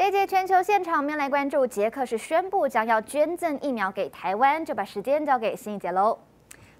这届全球现场，我们来关注捷克是宣布将要捐赠疫苗给台湾，就把时间交给新一姐喽。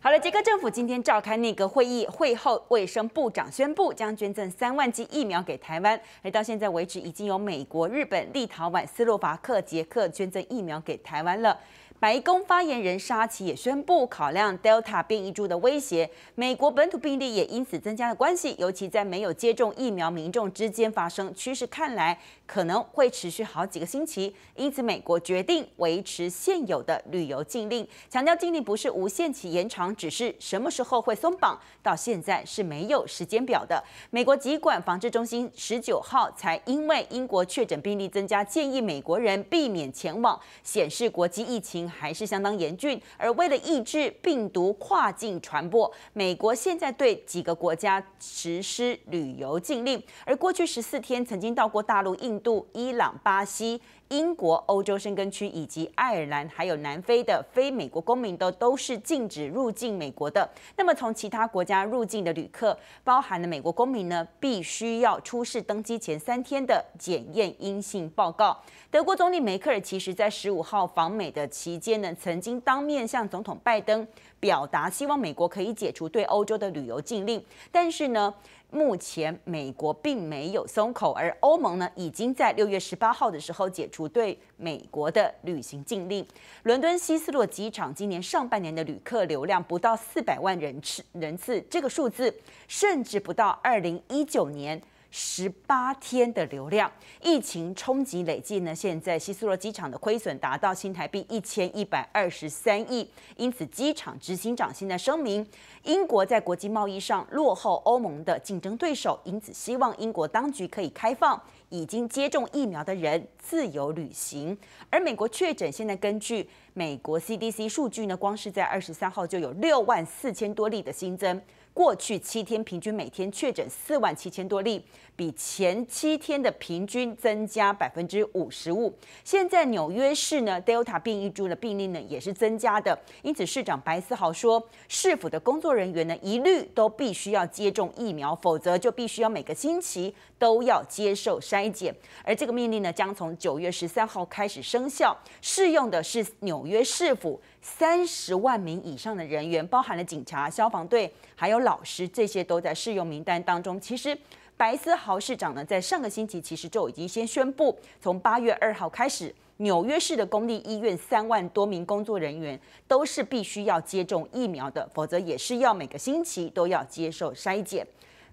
好了，捷克政府今天召开内阁会议，会后卫生部长宣布将捐赠三万剂疫苗给台湾。而到现在为止，已经有美国、日本、立陶宛、斯洛伐克、捷克捐赠疫苗给台湾了。白宫发言人沙奇也宣布，考量 Delta 变异株的威胁，美国本土病例也因此增加了关系，尤其在没有接种疫苗民众之间发生趋势，看来可能会持续好几个星期。因此，美国决定维持现有的旅游禁令，强调禁令不是无限期延长，只是什么时候会松绑，到现在是没有时间表的。美国疾管防治中心十九号才因为英国确诊病例增加，建议美国人避免前往显示国际疫情。还是相当严峻。而为了抑制病毒跨境传播，美国现在对几个国家实施旅游禁令。而过去十四天曾经到过大陆、印度、伊朗、巴西、英国、欧洲生根区以及爱尔兰，还有南非的非美国公民都都是禁止入境美国的。那么从其他国家入境的旅客，包含了美国公民呢，必须要出示登机前三天的检验阴性报告。德国总理梅克尔其实在十五号访美的期。间呢曾经当面向总统拜登表达希望美国可以解除对欧洲的旅游禁令，但是呢，目前美国并没有松口，而欧盟呢已经在六月十八号的时候解除对美国的旅行禁令。伦敦希斯罗机场今年上半年的旅客流量不到四百万人次人次，这个数字甚至不到二零一九年。十八天的流量，疫情冲击累计呢？现在希斯罗机场的亏损达到新台币一千一百二十三亿。因此，机场执行长现在声明：英国在国际贸易上落后欧盟的竞争对手，因此希望英国当局可以开放已经接种疫苗的人自由旅行。而美国确诊现在根据美国 CDC 数据呢，光是在二十三号就有六万四千多例的新增。过去七天，平均每天确诊四万七千多例。比前七天的平均增加百分之五十五。现在纽约市呢，Delta 变异株的病例呢也是增加的。因此，市长白思豪说，市府的工作人员呢一律都必须要接种疫苗，否则就必须要每个星期都要接受筛检。而这个命令呢，将从九月十三号开始生效，适用的是纽约市府三十万名以上的人员，包含了警察、消防队还有老师，这些都在适用名单当中。其实。白思豪市长呢，在上个星期其实就已经先宣布，从八月二号开始，纽约市的公立医院三万多名工作人员都是必须要接种疫苗的，否则也是要每个星期都要接受筛检。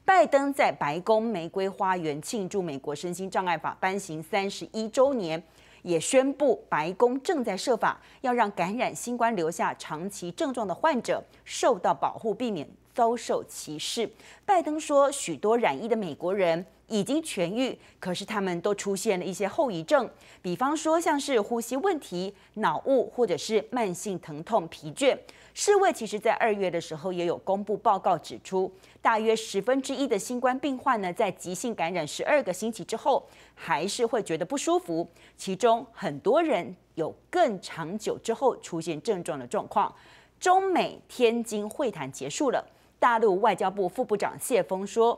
拜登在白宫玫瑰花园庆祝《美国身心障碍法》颁行三十一周年，也宣布白宫正在设法要让感染新冠留下长期症状的患者受到保护，避免。遭受歧视，拜登说，许多染疫的美国人已经痊愈，可是他们都出现了一些后遗症，比方说像是呼吸问题、脑雾或者是慢性疼痛、疲倦。世卫其实在二月的时候也有公布报告，指出大约十分之一的新冠病患呢，在急性感染十二个星期之后，还是会觉得不舒服，其中很多人有更长久之后出现症状的状况。中美天津会谈结束了。大陆外交部副部长谢峰说，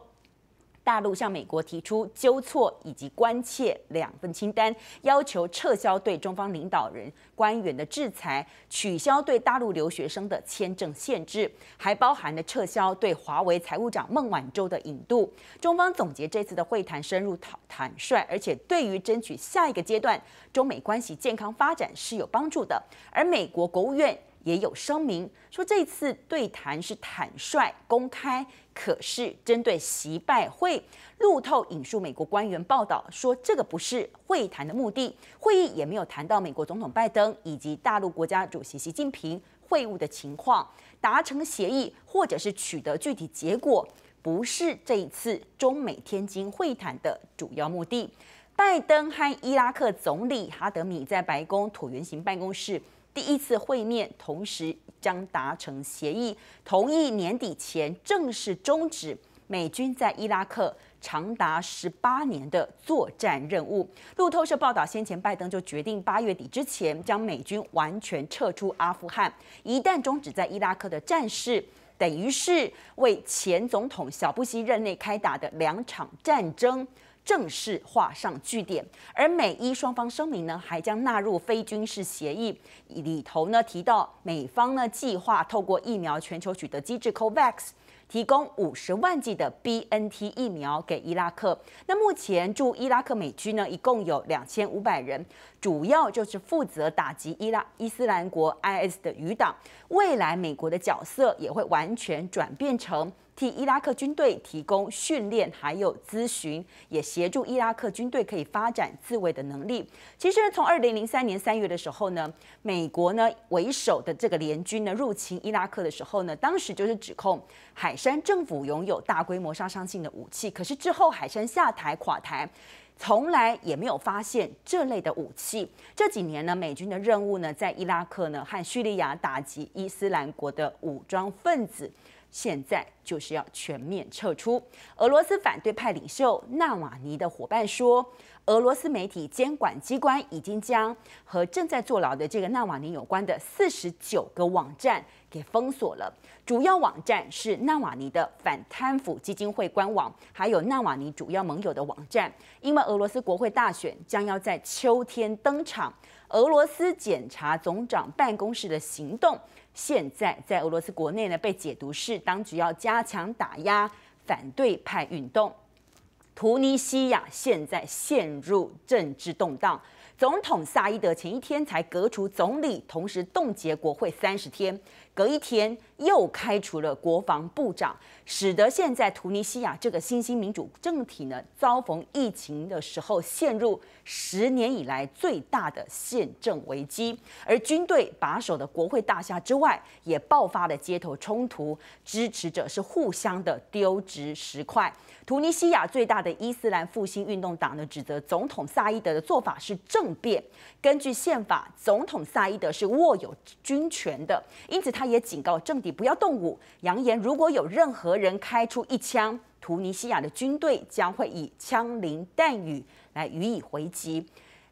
大陆向美国提出纠错以及关切两份清单，要求撤销对中方领导人官员的制裁，取消对大陆留学生的签证限制，还包含了撤销对华为财务长孟晚舟的引渡。中方总结这次的会谈深入坦坦率，而且对于争取下一个阶段中美关系健康发展是有帮助的。而美国国务院。也有声明说，这次对谈是坦率、公开。可是，针对习拜会，路透引述美国官员报道说，这个不是会谈的目的。会议也没有谈到美国总统拜登以及大陆国家主席习近平会晤的情况，达成协议或者是取得具体结果，不是这一次中美天津会谈的主要目的。拜登和伊拉克总理哈德米在白宫椭圆形办公室。第一次会面，同时将达成协议，同意年底前正式终止美军在伊拉克长达十八年的作战任务。路透社报道，先前拜登就决定八月底之前将美军完全撤出阿富汗。一旦终止在伊拉克的战事，等于是为前总统小布希任内开打的两场战争。正式画上句点，而美伊双方声明呢，还将纳入非军事协议里头呢，提到美方呢计划透过疫苗全球取得机制 COVAX 提供五十万剂的 BNT 疫苗给伊拉克。那目前驻伊拉克美军呢一共有两千五百人，主要就是负责打击伊拉伊斯兰国 IS 的余党。未来美国的角色也会完全转变成。替伊拉克军队提供训练，还有咨询，也协助伊拉克军队可以发展自卫的能力。其实从二零零三年三月的时候呢，美国呢为首的这个联军呢入侵伊拉克的时候呢，当时就是指控海山政府拥有大规模杀伤性的武器。可是之后海山下台垮台，从来也没有发现这类的武器。这几年呢，美军的任务呢在伊拉克呢和叙利亚打击伊斯兰国的武装分子。现在就是要全面撤出。俄罗斯反对派领袖纳瓦尼的伙伴说，俄罗斯媒体监管机关已经将和正在坐牢的这个纳瓦尼有关的四十九个网站给封锁了，主要网站是纳瓦尼的反贪腐基金会官网，还有纳瓦尼主要盟友的网站。因为俄罗斯国会大选将要在秋天登场。俄罗斯检察总长办公室的行动，现在在俄罗斯国内呢被解读是当局要加强打压反对派运动。图尼西亚现在陷入政治动荡，总统萨伊德前一天才革除总理，同时冻结国会三十天。隔一天又开除了国防部长，使得现在图尼西亚这个新兴民主政体呢，遭逢疫情的时候陷入十年以来最大的宪政危机。而军队把守的国会大厦之外，也爆发了街头冲突，支持者是互相的丢掷石块。图尼西亚最大的伊斯兰复兴运动党呢，指责总统萨伊德的做法是政变。根据宪法，总统萨伊德是握有军权的，因此他。也警告政敌不要动武，扬言如果有任何人开出一枪，图尼西亚的军队将会以枪林弹雨来予以回击。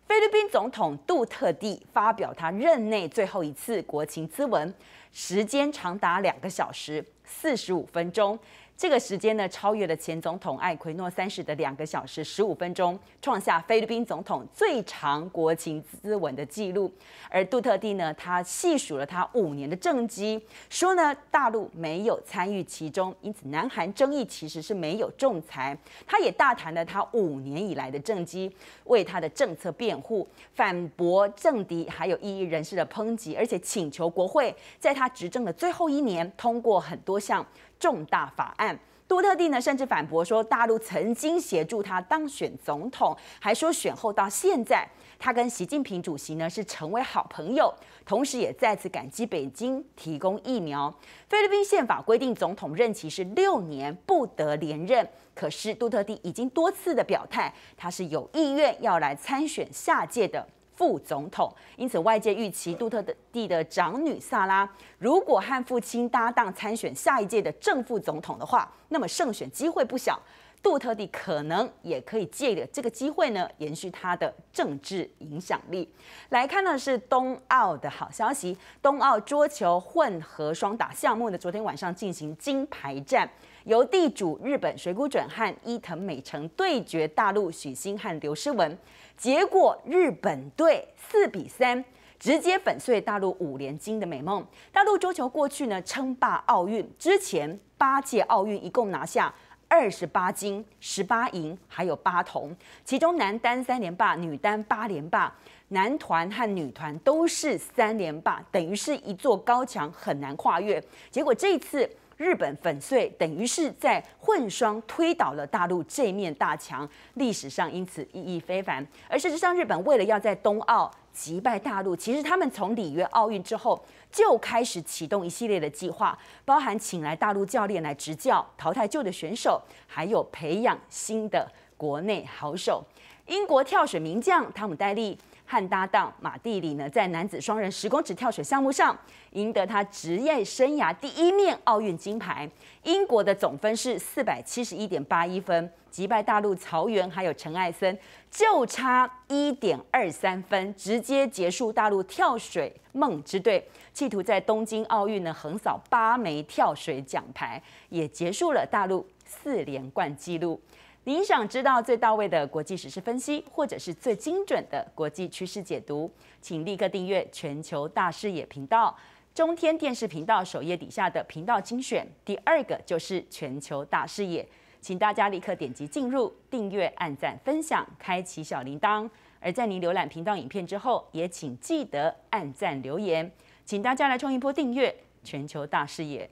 菲律宾总统杜特地发表他任内最后一次国情咨文，时间长达两个小时四十五分钟。这个时间呢，超越了前总统埃奎诺三十的两个小时十五分钟，创下菲律宾总统最长国情咨文的记录。而杜特地呢，他细数了他五年的政绩，说呢大陆没有参与其中，因此南韩争议其实是没有仲裁。他也大谈了他五年以来的政绩，为他的政策辩护，反驳政敌还有异议人士的抨击，而且请求国会在他执政的最后一年通过很多项。重大法案，杜特地呢甚至反驳说，大陆曾经协助他当选总统，还说选后到现在，他跟习近平主席呢是成为好朋友，同时也再次感激北京提供疫苗。菲律宾宪法规定，总统任期是六年，不得连任。可是杜特地已经多次的表态，他是有意愿要来参选下届的。副总统，因此外界预期杜特地的长女萨拉，如果和父亲搭档参选下一届的正副总统的话，那么胜选机会不小。杜特地可能也可以借着这个机会呢，延续他的政治影响力。来看呢是冬奥的好消息，冬奥桌球混合双打项目呢，昨天晚上进行金牌战，由地主日本水谷隼和伊藤美诚对决大陆许昕和刘诗雯，结果日本队四比三，直接粉碎大陆五连金的美梦。大陆桌球过去呢称霸奥运，之前八届奥运一共拿下。二十八金、十八银，还有八铜，其中男单三连霸，女单八连霸，男团和女团都是三连霸，等于是一座高墙很难跨越。结果这次。日本粉碎等于是在混双推倒了大陆这面大墙，历史上因此意义非凡。而事实上，日本为了要在冬奥击败大陆，其实他们从里约奥运之后就开始启动一系列的计划，包含请来大陆教练来执教、淘汰旧的选手，还有培养新的国内好手。英国跳水名将汤姆戴利。和搭档马蒂里呢，在男子双人十公尺跳水项目上，赢得他职业生涯第一面奥运金牌。英国的总分是四百七十一点八一分，击败大陆曹原还有陈艾森，就差一点二三分，直接结束大陆跳水梦之队，企图在东京奥运呢横扫八枚跳水奖牌，也结束了大陆四连冠纪录。您想知道最到位的国际时事分析，或者是最精准的国际趋势解读，请立刻订阅《全球大视野》频道。中天电视频道首页底下的频道精选，第二个就是《全球大视野》。请大家立刻点击进入订阅、按赞、分享、开启小铃铛。而在您浏览频道影片之后，也请记得按赞留言。请大家来冲一波订阅《全球大视野》。